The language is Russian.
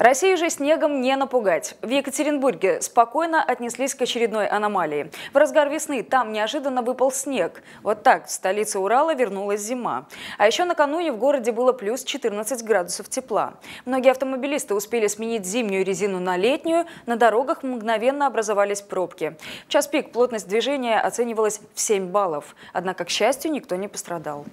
Россию же снегом не напугать. В Екатеринбурге спокойно отнеслись к очередной аномалии. В разгар весны там неожиданно выпал снег. Вот так в столице Урала вернулась зима. А еще накануне в городе было плюс 14 градусов тепла. Многие автомобилисты успели сменить зимнюю резину на летнюю. На дорогах мгновенно образовались пробки. В час пик плотность движения оценивалась в 7 баллов. Однако, к счастью, никто не пострадал.